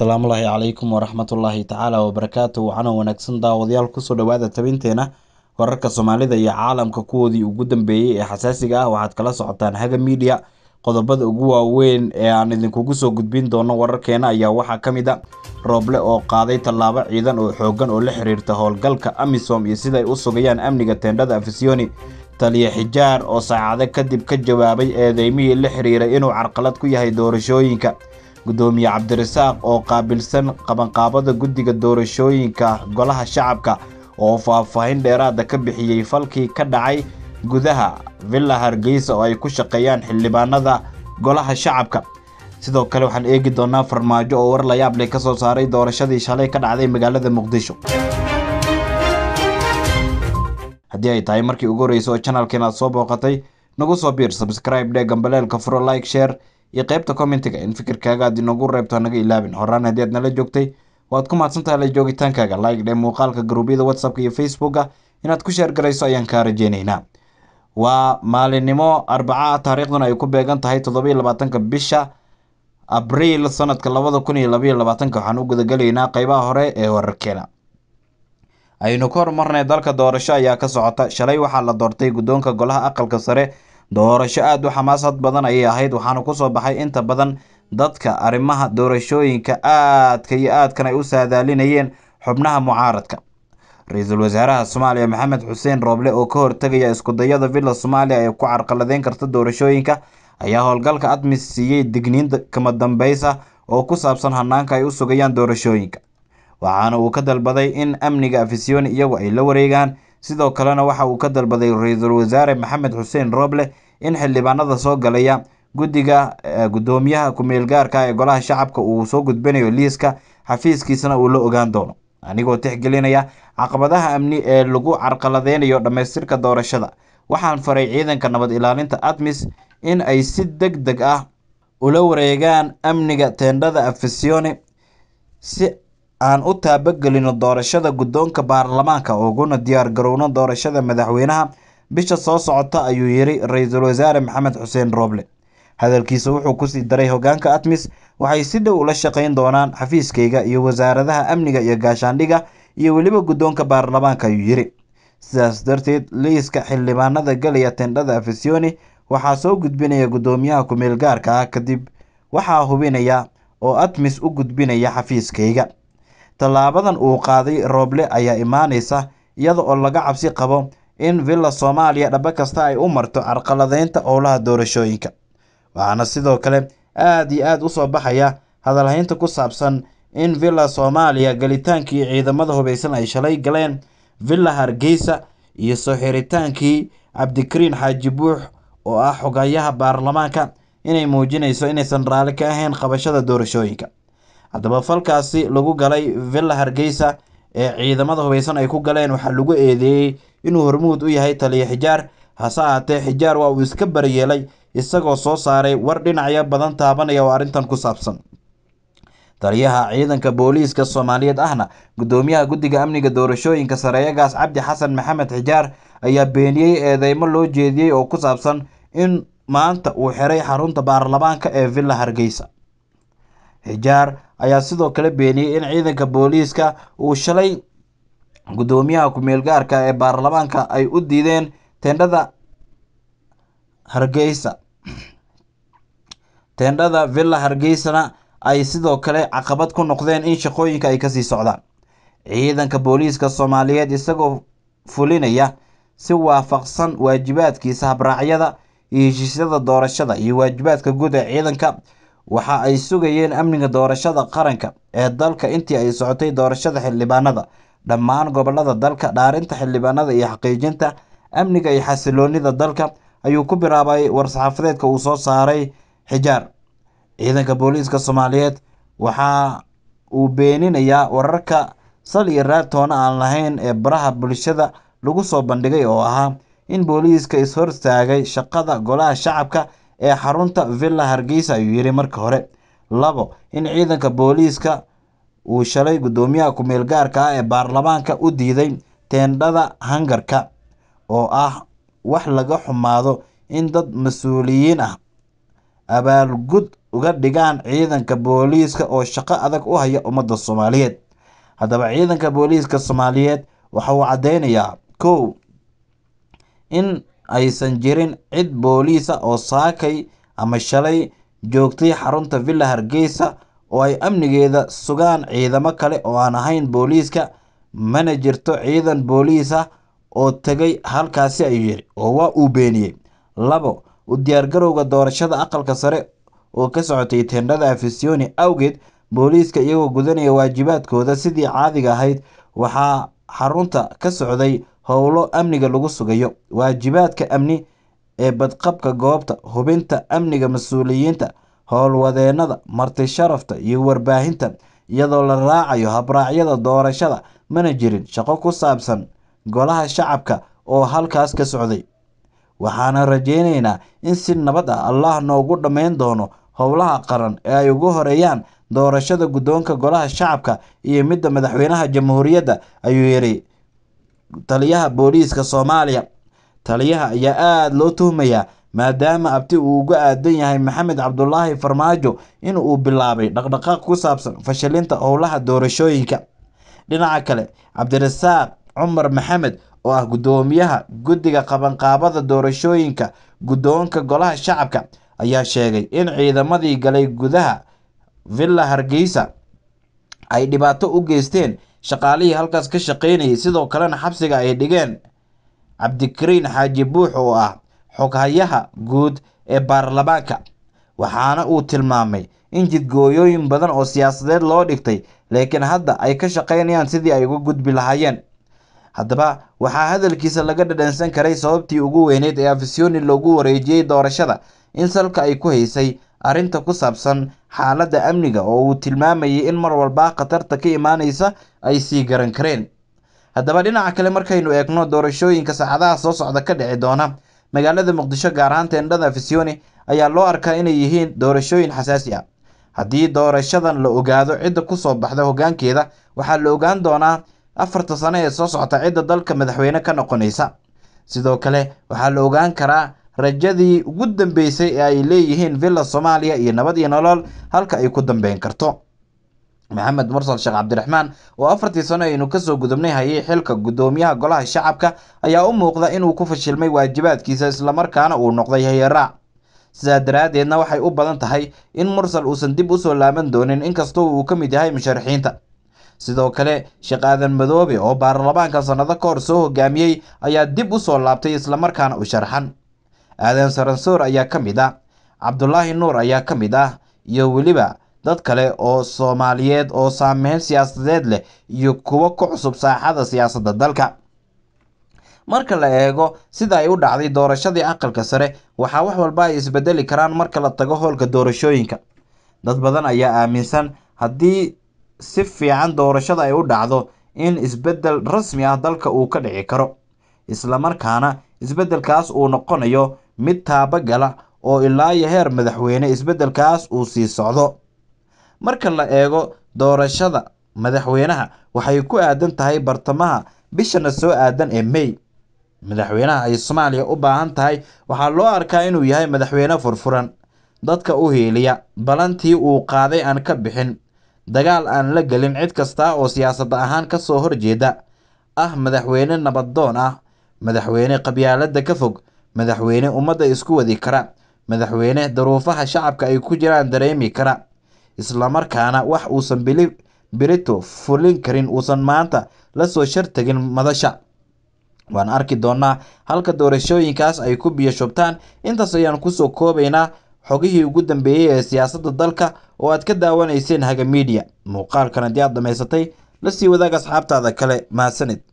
asalaamullaahi calaykum waraxmatullaahi tacaala wabarakaatu waxaana wanaagsan daawadayaal kusoo dhowaada tabinteena wararka soomaalida iyo caalamka kuwoodii ugu dambeeyey ee xasaasiga ah waxaad kala socotaan haga miidiya qodobada ugu waaweyn ee aan idinkugu soo gudbin doono wararkeena ayaa waxaa ka mid a ah rooble oo qaaday tallaabo ciidan oo xooggan oo la xiriirta howlgalka amisom iyo sidaay u sugayaan amniga teendhada afisiyoni taliya xijaar oo saacado kadib ka jawaabay eedeymihii la xiriiray inuu carqalad ku yahay doorashooyinka gudoomiye cabdirasaaq oo qaabilsan qabanqaabada guddiga doorashooyinka golaha shacabka oo faahfaahin dheeraada ka bixiyey falkii ka dhacay gudaha villa hargeysa oo ay ku shaqeeyaan xildhibaanada golaha shacabka sidoo kale waxaan eegi doonaa farmaajo oo war layaab leh ka soo saaray doorashadii shalay ka dhacday magaalada muqdisho haddii ay tahay markii ugu horreysa oo janalkeen aad soo booqatay nagu soo biir sabskraib dhee gambaleelka furo like sheer iyo qaybta commentiga in fikirkaaga aad inoogu reebto hanaga ilaabin horaan haddii aad nala joogtay waad ku mahadsantahay la joogitaankaaga like-dhe muuqaalka garuubyada whatsappka iyo facebooka inaad ku sheergarayso ayaan kaa rajeynaynaa waa maalinimo arbaca taariikhduna ay ku beegan tahay toddobiyo labaatanka bisha abriil sanadka labada kun iyo labayo labaatanka waxaan u gudagelaynaa qeybaha hore ee wararkeena aynu ka horumarnay dalka doorasho ayaa ka socota shalay waxaa la doortay guddoonka golaha aqalka sare doorasho aad u xamaasad badan ayay ahayd waxaana kusoo baxay inta badan dadka arrimaha doorashooyinka aadka iyo aadkan ay u saadaalinayeen xubnaha mucaaradka ra-iisul wasaaraha soomaaliya maxamed xuseen rooble oo ka hortegaya iskudayada villa soomaaliya ee ku carqaladeyn karta doorashooyinka ayaa howlgalka admis siiyey digniin kama dambeysa oo ku saabsan hanaanka ay u sugayaan doorashooyinka waxaana uu ka dalbaday in amniga afisyooni iyagu ay la wareegaan sidoo kalena waxa uu ka dalbaday ra-iisul wasaare maxamed xuseen rooble in xildhibaanada soo galaya guddiga eh, guddoomiyaha ku-meel gaarka ah ee golaha shacabka uu soo gudbinayo liiska xafiiskiisana uu la ogaan doono anigoo tixgelinaya caqabadaha amni ee lagu carqaladeynayo dhammaystirka doorashada waxaan faray ciidanka nabad ilaalinta admis in ay si deg deg ah ula wareegaan amniga teendhada afisione si aan u taabagelino doorashada guddoonka baarlamaanka uguna diyaargarowno doorashada madaxweynaha bisha soo socota ayuu yidhi ra-iisul wasaare maxamed xuseen rooble hadalkiisa wuxuu kusii daray hogaanka atmis waxay si dhow ula shaqayn doonaan xafiiskayga iyo wasaaradaha amniga iyo gaashaandhiga iyo weliba guddoonka baarlamaanka ayuu yidhi sidaas darteed liiska xildhibaanada galaya tendhada afisioni waxaa soo gudbinaya guddoomiyaha ku gaarka ah kadib waxaa hubinaya oo atmis u gudbinaya xafiiskayga Tallaabadan uu qaaday rooble ayaa imaanaysa iyada oo laga cabsi qabo in Villa Soomaaliya dhaba kasta ay u marto carqaladeynta howlaha doorashooyinka waxaana sidoo kale aad iyo aad u soo baxaya hadalhaynta ku saabsan in Villa Soomaaliya gelitaankii ciidamada hubaysan ay shalay galeen Villa Hargeysa iyo soo xiritaankii Cabdikariin Xaaji Buux oo ah xogayaha baarlamaanka inay muujinayso inaysan raali ka ahayn qabashada doorashooyinka haddaba falkaasi lagu galay villa hargeysa ee ciidamada hubaysan ay ku galeen waxaa lagu eedeeyey inuu hormuud u yahay taliya xijaar hase ahaatee xijaar waa uu iska baryeelay isagoo soo saaray war dhinacyo badan taabanaya oo arrintan ku saabsan taliyaha ciidanka booliiska soomaaliyeed ahna guddoomiyaha guddiga amniga doorashooyinka sareeyagaas cabdi xasan maxamed xijaar ayaa beeniyey eedeymo loo jeediyey oo ku saabsan in maanta uu xiray xarunta baarlamaanka ee villa hargeysa xijaar ayaa sidoo kale beeniyey in ciidanka booliiska uu shalay guddoomiyaha ku-meel gaarka ah ee baarlamaanka ay u diideen tendhada hargeysa tendhada villa hargeysana ay sidoo kale caqabad ku noqdeen in shaqooyinka ay kasii socdaan ciidanka booliiska soomaaliyeed isagoo fulinaya si waafaqsan waajibaadkiisa habraacyada iyo heshiisyada doorashada iyo waajibaadka guud ee ciidanka waxa ay sugayeen amniga doorashada qaranka ee dalka intii ay socotay doorashada xildhibaanada dhammaan gobollada dalka dhaarinta xildhibaanada iyo xaqiijinta amniga iyo xasiloonida dalka ayuu ku bilaabay war-saxaafadeedka uu soo saaray xijaar ciidanka booliiska soomaaliyeed waxa uu beeninayaa wararka sal iyo raatoona aan lahayn ee baraha bulshada lagu soo bandhigay oo ahaa in booliiska is hortaagay shaqada golaha shacabka ee xarunta Villa Hargeysa ayuu yidhi marka hore labo in ciidanka booliiska uu shalay guddoomiyaha ku gaarka ah ee baarlamaanka u diiday teendhada hangarka oo ah wax laga xumaado in dad mas-uuliyiin ah abaalgud uga dhigaan ciidanka booliiska oo shaqo adag u haya ummadda soomaaliyeed haddaba ciidanka booliiska soomaaliyeed waxa uu caddeynayaa kow in aysan jirin cid booliis ah oo saakay ama shalay joogtay xarunta villa hargeysa oo ay amnigeeda sugaan ciidamo kale oo aan ahayn booliiska mana jirto ciidan booliis ah oo tegay halkaasi ayuu yidhi oo waa uu beeniyey labo u diyaargarowga doorashada aqalka sare oo ka socotay tendhada afisioni awgeed booliiska iyagoo gudanaya waajibaadkooda sidii caadiga ahayd waxaa xarunta ka socday howlo amniga lagu sugayo waajibaadka amni ee badqabka goobta hubinta amniga mas-uuliyiinta howlwadeennada marti sharafta iyo warbaahinta iyadoo la raacayo habraacyada doorashada mana jirin shaqo ku saabsan golaha shacabka oo halkaas ka socday waxaana rajaynaynaa in si nabad ah allah noogu dhammayn doono howlaha qaran ee ay ugu horeeyaan doorashada guddoonka golaha shacabka iyo midda madaxweynaha jamhuuriyadda ayuu yidhi taliyaha booliiska soomaaliya taliyaha ayaa aada loo tuhmayaa maadaama abti uu uga aadan yahay maxamed cabdulaahi farmaajo in uu bilaabay dhaqdhaqaaq ku saabsan fashilinta howlaha doorashooyinka dhinaca kale cabdirasaaq cumar maxamed oo ah guddoomiyaha guddiga qabanqaabada doorashooyinka guddoonka golaha shacabka ayaa sheegay in ciidamadii galay gudaha villa hargeysa ay dhibaato u geysteen shaqaalihii halkaas ka shaqaynayay sidoo kalena xabsiga ay dhigeen cabdikariin xaaji buux oo ah xoghayaha guud ee baarlamaanka waxaana uu tilmaamay in jidgooyooyin badan oo siyaasadeed loo dhigtay laakiin hadda ay ka shaqaynayaan sidii ay uga gudbi lahaayeen haddaba waxaa hadalkiisa laga dhadhansan karay sababtii ugu weyneyd ee afisyooni loogu wareejiyey doorashada in salka ay ku haysay arrinta ku saabsan xaaladda amniga oo uu tilmaamayay in mar walba khatarta ka imaanaysa ay sii garan kareen haddaba dhinaca kale markaynu eegno doorashooyinka saacadaha soo socda ka dhici doona magaalada muqdisho gaar ahaan teendhada fisioni ayaa loo arkaa inay yihiin doorashooyin xasaasi ah haddii doorashadan la ogaado cidda ku soo baxda hoggaankeeda waxaa la ogaan doonaa afarta sano ee soo socota cidda dalka madaxweyne ka noqonaysa sidoo kale waxaa la ogaan karaa rajadii ugu dambeysay ee ay leeyihiin villa soomaaliya iyo nabad iyo nolol halka ay ku dambeyn karto maxamed mursal sheekh cabdiraxmaan oo afartii sano aynu kasoo gudubnay hayay xilka guddoomiyaha golaha shacabka ayaa u muuqda inuu ku fashilmay waajibaadkiisa islamarkaana uu noqday hayaraac sidaa daraaddeedna waxay u badan tahay in mursal uusan dib usoo laaban doonin inkastoo uu ka mid yahay musharaxiinta sidoo kale sheekh aadan madoobe oo baarlamaanka sannado ka hor soo hogaamiyey ayaa dib usoo laabtay islamarkaana u sharxan aadan saransoor ayaa ka mid ah cabdulaahi nuur ayaa ka mid ah iyo weliba dad kale oo soomaaliyeed oo saameyn siyaasadeed leh iyo kuwo ku cusub saaxada siyaasadda dalka marka la eego sida ay u dhacday doorashadii aqalka sare waxaa wax walba ay isbedeli karaan marka la tago howlka doorashooyinka dad badan ayaa aaminsan haddii si fiican doorashada ay u dhacdo in isbeddel rasmi ah dalka uu ka dhici karo isla markaana isbeddelkaas uu noqonayo mid taaba gala oo ilaa heer madaxweyne isbeddelkaas uu sii socdo marka la eego doorashada madaxweynaha waxay ku aadan tahay bartamaha bishana soo aadan ee mey madaxweynaha ay soomaaliya u baahan tahay waxaa loo arkaa inuu yahay madaxweyne furfuran dadka u hiiliya balantii uu qaaday aan ka bixin dagaal aan la gelin cid kasta oo siyaasad ahaan ka soo horjeeda ah madaxweyne nabadoon ah madaxweyne qabyaaladda ka fog madaxweyne ummadda isku wadi kara madaxweyne daruufaha shacabka ay ku jiraan dareemi kara islamarkaana wax uusan birito fulin karin uusan maanta lasoo tegin madasha waan arki doonaa halka doorashooyinkaas ay ku biyo shubtaan intaas ayaan kusoo koobaynaa xogihii ugu dambeeyey ee siyaasadda dalka oo aad ka daawanayseen haga miidiya muuqaalkan haddii aad dhammaysatay lasii wadaag asxaabtaada kale maasanid